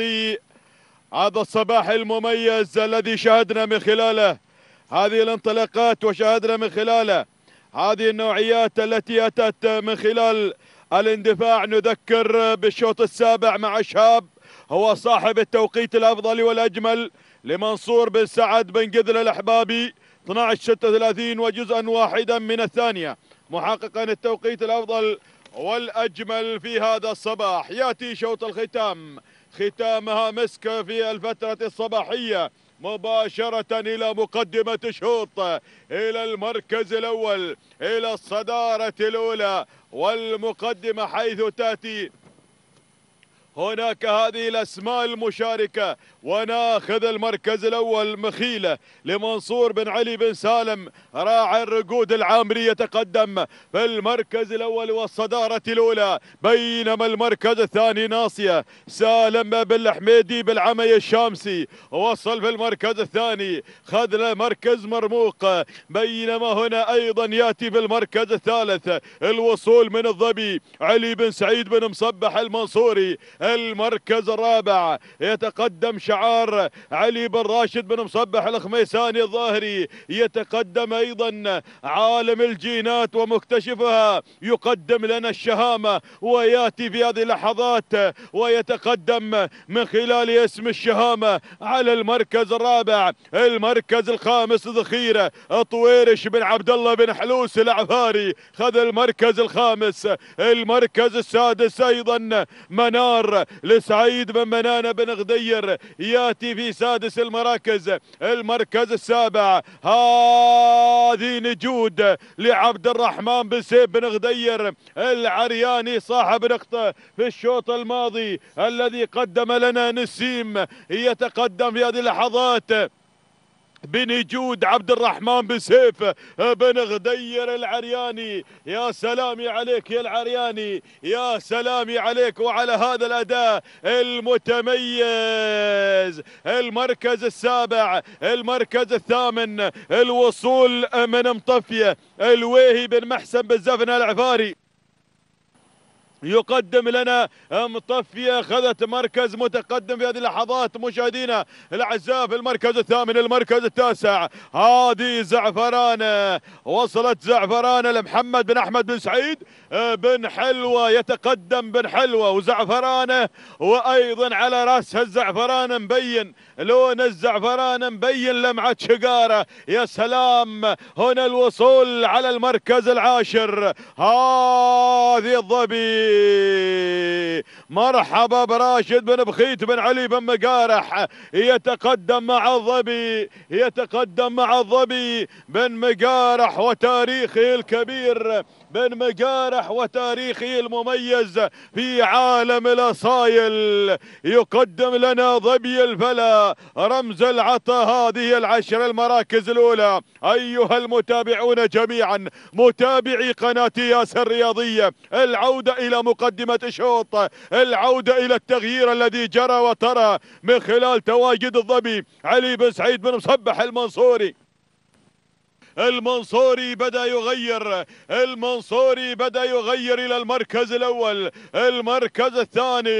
يغطي هذا الصباح المميز الذي شاهدنا من خلاله هذه الانطلاقات وشاهدنا من خلاله هذه النوعيات التي أتت من خلال الاندفاع نذكر بالشوط السابع مع شهاب هو صاحب التوقيت الأفضل والأجمل لمنصور بن سعد بن قذل الأحبابي 12 12-36 وجزءا واحدا من الثانية محققا التوقيت الأفضل والأجمل في هذا الصباح يأتي شوط الختام ختامها مسك في الفترة الصباحية مباشرة إلى مقدمة الشوط إلى المركز الأول إلى الصدارة الأولى والمقدمة حيث تأتي هناك هذه الأسماء المشاركة وناخذ المركز الأول مخيلة لمنصور بن علي بن سالم راعي الرقود العامري يتقدم في المركز الأول والصدارة الأولى بينما المركز الثاني ناصية سالم بن الحميدي بالعمي الشامسي وصل في المركز الثاني خذ له مركز مرموق بينما هنا أيضا يأتي في المركز الثالث الوصول من الظبي علي بن سعيد بن مصبح المنصوري المركز الرابع يتقدم شعار علي بن راشد بن مصبح الخميساني الظاهري يتقدم أيضا عالم الجينات ومكتشفها يقدم لنا الشهامة وياتي في هذه اللحظات ويتقدم من خلال اسم الشهامة على المركز الرابع المركز الخامس ذخيرة طويرش بن عبد الله بن حلوس العفاري خذ المركز الخامس المركز السادس أيضا منار لسعيد بن منانة بن غدير ياتي في سادس المراكز المركز السابع هذه نجود لعبد الرحمن بن سيف بن غدير العرياني صاحب نقطة في الشوط الماضي الذي قدم لنا نسيم يتقدم في هذه اللحظات بن جود عبد الرحمن بن سيف بن غدير العرياني يا سلامي عليك يا العرياني يا سلامي عليك وعلى هذا الاداء المتميز المركز السابع المركز الثامن الوصول من مطفيه الويهي بن محسن بن زفن العفاري يقدم لنا مطفية اخذت مركز متقدم في هذه اللحظات مشاهدينا الاعزاء في المركز الثامن المركز التاسع هذه زعفران وصلت زعفران لمحمد بن احمد بن سعيد بن حلوه يتقدم بن حلوه وزعفران وايضا على راسها الزعفران مبين لون الزعفران مبين لمعة شقارة يا سلام هنا الوصول على المركز العاشر هذه الظبي مرحبا براشد بن بخيت بن علي بن مقارح يتقدم مع الظبي يتقدم مع الظبي بن مقارح وتاريخه الكبير من مجارح وتاريخه المميز في عالم الأصايل يقدم لنا ظبي الفلا رمز العطا هذه العشر المراكز الأولى أيها المتابعون جميعا متابعي قناة ياسر الرياضية العودة إلى مقدمة الشوط العودة إلى التغيير الذي جرى وترى من خلال تواجد الظبي علي بن سعيد بن مصبح المنصوري المنصوري بدأ يغير المنصوري بدأ يغير إلى المركز الأول المركز الثاني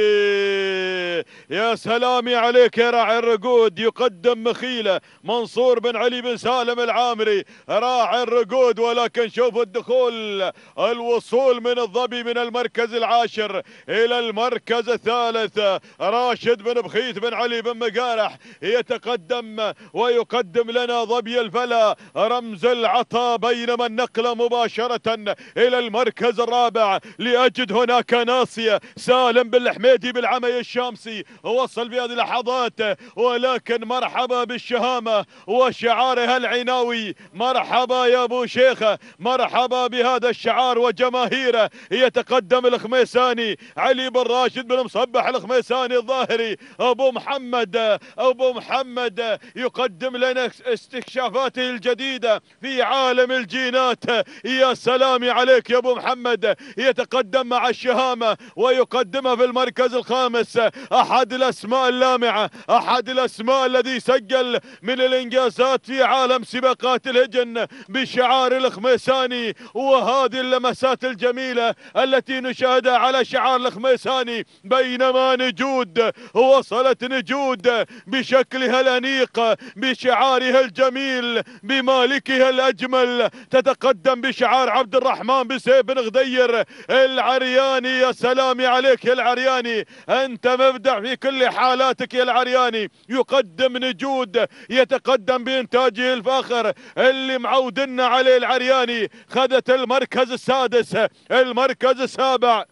يا سلامي عليك يا راعي الرقود يقدم مخيلة منصور بن علي بن سالم العامري راعي الرقود ولكن شوفوا الدخول الوصول من الظبي من المركز العاشر إلى المركز الثالث راشد بن بخيت بن علي بن مقارح يتقدم ويقدم لنا ظبي الفلا رمز العطاء بينما النقلة مباشرة إلى المركز الرابع لأجد هناك ناصية سالم بالحميدي بالعمي الشامسي وصل بهذه اللحظات ولكن مرحبا بالشهامة وشعارها العناوي مرحبا يا أبو شيخة مرحبا بهذا الشعار وجماهيره يتقدم الخميساني علي بن راشد بن مصبح الخميساني الظاهري أبو محمد أبو محمد يقدم لنا استكشافاته الجديدة في عالم الجينات يا سلام عليك يا ابو محمد يتقدم مع الشهامة ويقدمها في المركز الخامس احد الاسماء اللامعة احد الاسماء الذي سجل من الانجازات في عالم سباقات الهجن بشعار الخميساني وهذه اللمسات الجميلة التي نشاهدها على شعار الخميساني بينما نجود وصلت نجود بشكلها الانيق بشعارها الجميل بمالكها الاجمل تتقدم بشعار عبد الرحمن بسيف بن غدير العرياني يا سلامي عليك يا العرياني أنت مبدع في كل حالاتك يا العرياني يقدم نجود يتقدم بإنتاجه الفاخر اللي معودنا عليه العرياني خذت المركز السادس المركز السابع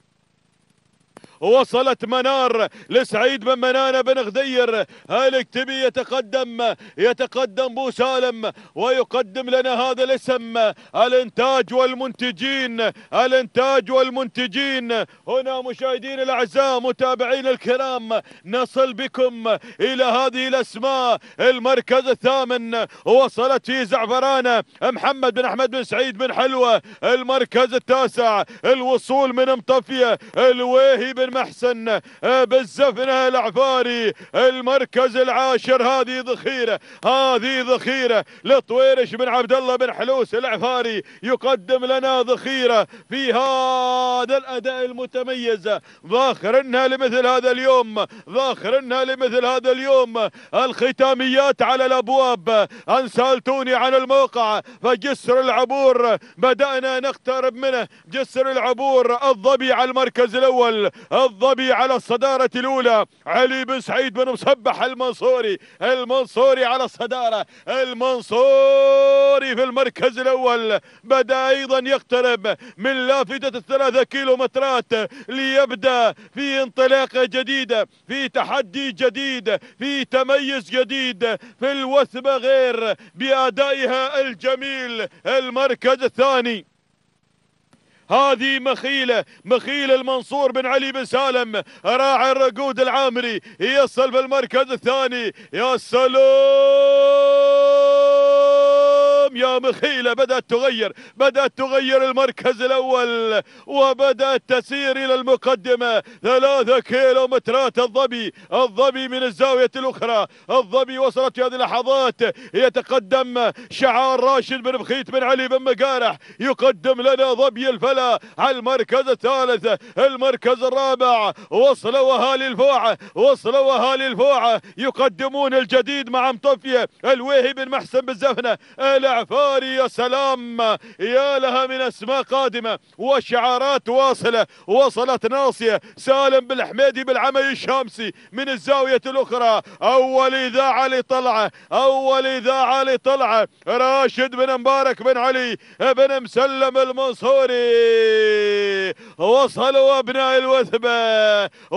وصلت منار لسعيد بن منانة بن غدير تبي يتقدم يتقدم بو سالم ويقدم لنا هذا الاسم الانتاج والمنتجين الانتاج والمنتجين هنا مشاهدين الاعزاء متابعين الكرام نصل بكم الى هذه الاسماء المركز الثامن وصلت في زعفرانة محمد بن احمد بن سعيد بن حلوة المركز التاسع الوصول من مطفية الويهي بن بن محسن آه، بالزفنة العفاري المركز العاشر هذه ذخيرة هذه ذخيرة لطويرش بن عبد الله بن حلوس العفاري يقدم لنا ذخيرة في هذا الأداء المتميز ظاخرنا لمثل هذا اليوم ظاخرنا لمثل هذا اليوم الختاميات على الأبواب أنسالتوني عن الموقع فجسر العبور بدأنا نقترب منه جسر العبور الظبي على المركز الأول الظبي على الصدارة الأولى علي بن سعيد بن مصبح المنصوري المنصوري على الصدارة المنصوري في المركز الأول بدأ أيضا يقترب من لافتة الثلاثة كيلومترات ليبدأ في انطلاقة جديدة في تحدي جديد في تميز جديد في الوثبة غير بأدائها الجميل المركز الثاني هذه مخيلة مخيلة المنصور بن علي بن سالم راعي الرقود العامري يصل في المركز الثاني يا سلام يا مخيلة بدأت تغير بدأت تغير المركز الأول وبدأت تسير إلى المقدمة ثلاثة كيلو مترات الظبي الظبي من الزاوية الأخرى الظبي وصلت في هذه اللحظات يتقدم شعار راشد بن بخيت بن علي بن مقارح يقدم لنا ظبي الفلا على المركز الثالث المركز الرابع وصلوا أهالي الفوعة وصلوا أهالي الفوعة يقدمون الجديد مع مطفية الويهي بن محسن بالزفنة ألعب الجفاري يا سلام يا لها من اسماء قادمه وشعارات واصله وصلت ناصيه سالم بالحميدي بالعمي الشامسي من الزاويه الاخرى اول اذاعه لطلعه اول اذاعه لطلعه راشد بن مبارك بن علي بن مسلم المنصوري وصلوا ابناء الوثبه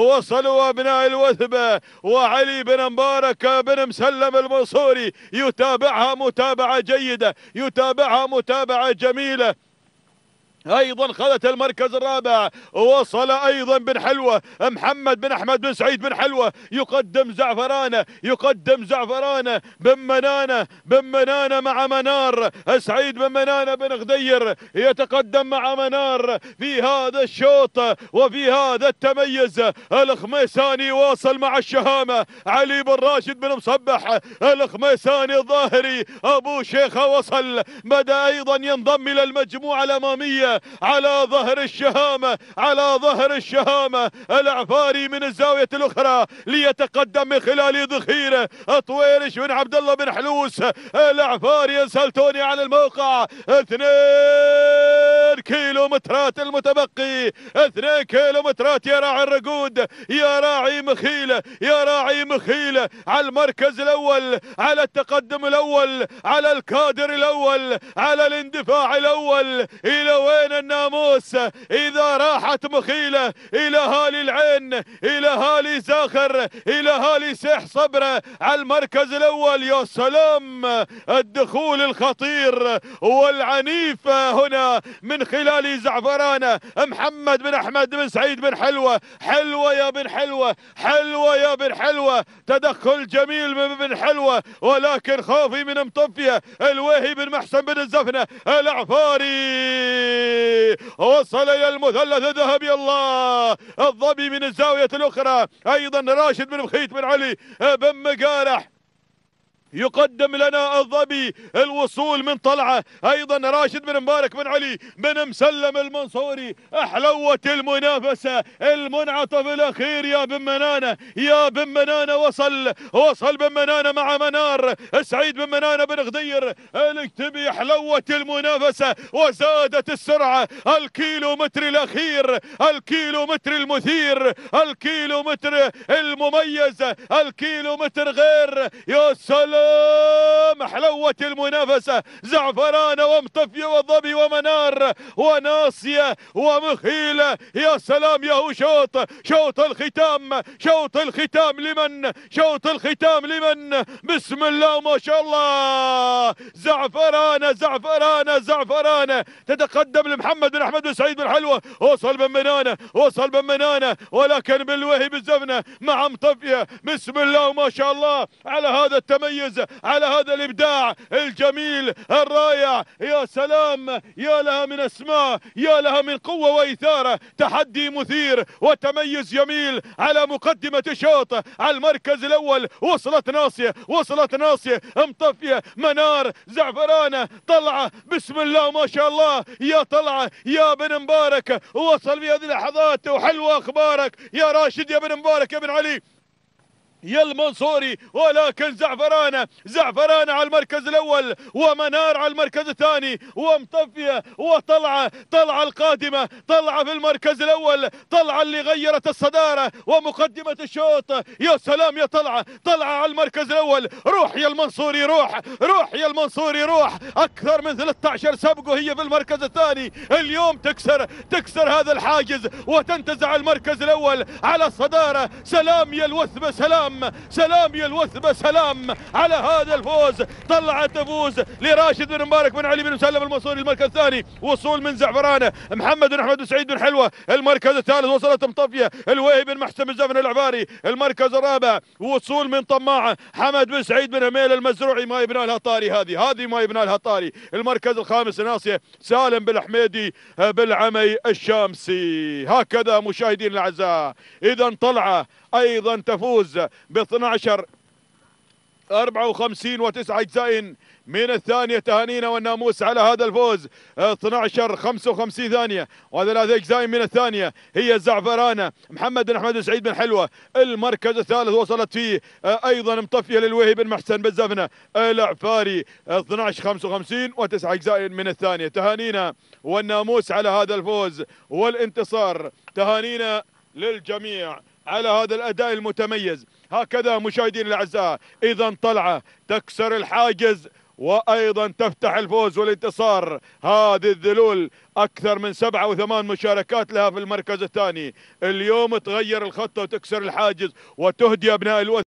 وصلوا ابناء الوثبه وعلي بن مبارك بن مسلم المنصوري يتابعها متابعه جيده يتابعها متابعة جميلة ايضا خذت المركز الرابع وصل ايضا بن حلوه محمد بن احمد بن سعيد بن حلوه يقدم زعفرانه يقدم زعفرانه بن منانه بن منانه مع منار سعيد بن منانه بن غدير يتقدم مع منار في هذا الشوط وفي هذا التميز الخميساني واصل مع الشهامه علي بن راشد بن مصبح الخميساني الظاهري ابو شيخه وصل بدا ايضا ينضم الى المجموعه الاماميه على ظهر الشهامة على ظهر الشهامة العفاري من الزاوية الأخرى ليتقدم من خلال ذخيرة طويرش بن عبد الله بن حلوس العفاري يسلتوني عن الموقع اثنين كيلو مترات المتبقي اثنين كيلو مترات يا راعي الرقود يا راعي مخيلة يا راعي مخيلة على المركز الأول على التقدم الأول على الكادر الأول على الاندفاع الأول إلى وين وين الناموس إذا راحت مخيلة إلى هالي العين إلى هالي زاخر إلى هالي سيح صبرة على المركز الأول يا سلام الدخول الخطير والعنيف هنا من خلال زعفرانة محمد بن أحمد بن سعيد بن حلوة حلوة يا بن حلوة حلوة يا بن حلوة تدخل جميل من بن حلوة ولكن خوفي من مطفية الوهي بن محسن بن الزفنة العفاري وصل إلى المثلث الذهبي الله الظبي من الزاوية الأخرى أيضا راشد بن بخيت بن علي آه، بن مقارح يقدم لنا الظبي الوصول من طلعه ايضا راشد بن مبارك بن علي بن مسلم المنصوري احلوت المنافسه المنعطف الاخير يا بن منانه يا بن منانه وصل وصل بن منانه مع منار سعيد بن منانه بن غدير الكتبي احلوت المنافسه وزادت السرعه الكيلو متر الاخير الكيلو متر المثير الكيلو متر المميز الكيلو متر غير يا سلام حلوة المنافسة زعفران ومطفية وظبي ومنار وناصية ومخيلة يا سلام يا شوط شوط الختام شوط الختام لمن شوط الختام لمن بسم الله ما شاء الله زعفرانة زعفرانة زعفرانة تتقدم لمحمد بن أحمد سعيد بن حلوة وصل بن منانة وصل بن منانة ولكن بالوهي بالزفنة مع مطفية بسم الله وما شاء الله على هذا التميز على هذا الإبداع الجميل الرائع يا سلام يا لها من أسماء يا لها من قوة وإثارة تحدي مثير وتميز جميل على مقدمة الشوط على المركز الأول وصلت ناصية وصلت ناصية مطفية منار زع الزعفرانة طلعة بسم الله ما شاء الله يا طلعة يا بن مبارك وصل في هذه اللحظات وحلوة أخبارك يا راشد يا بن مبارك يا بن علي يا المنصوري ولكن زعفرانة زعفرانة على المركز الأول ومنار على المركز الثاني ومطفية وطلعة طلعة القادمة طلعة في المركز الأول طلعة اللي غيرت الصدارة ومقدمة الشوط يا سلام يا طلعة طلعة على المركز الأول روح يا المنصوري روح روح يا المنصوري روح أكثر من 13 سبق وهي في المركز الثاني اليوم تكسر تكسر هذا الحاجز وتنتزع المركز الأول على الصدارة سلام يا الوثبة سلام سلام سلام يا الوثبة سلام على هذا الفوز طلعت تفوز لراشد بن مبارك بن علي بن مسلم المنصوري المركز الثاني وصول من زعفرانة محمد بن أحمد سعيد بن حلوة المركز الثالث وصلت مطفية الوهي بن محسن بن العباري المركز الرابع وصول من طماعة حمد بن سعيد بن هميل المزروعي ما يبنى لها طاري هذه هذه ما يبنى لها طاري المركز الخامس ناصية سالم بالحميدي آه، بالعمي الشامسي هكذا مشاهدين الأعزاء إذا طلعة أيضا تفوز ب 12 54 وتسعة أجزاء من الثانية تهانينا والناموس على هذا الفوز 12 55 ثانية وثلاث أجزاء من الثانية هي الزعفرانة محمد بن أحمد سعيد بن حلوة المركز الثالث وصلت فيه آه، أيضا مطفية للوهي بن محسن بالزفنة العفاري 12 55 وتسعة أجزاء من الثانية تهانينا والناموس على هذا الفوز والانتصار تهانينا للجميع على هذا الأداء المتميز هكذا مشاهدين الأعزاء إذا طلعة تكسر الحاجز وايضا تفتح الفوز والانتصار هذه الذلول اكثر من سبعة وثمان مشاركات لها في المركز الثاني اليوم تغير الخطه وتكسر الحاجز وتهدي ابناء الوث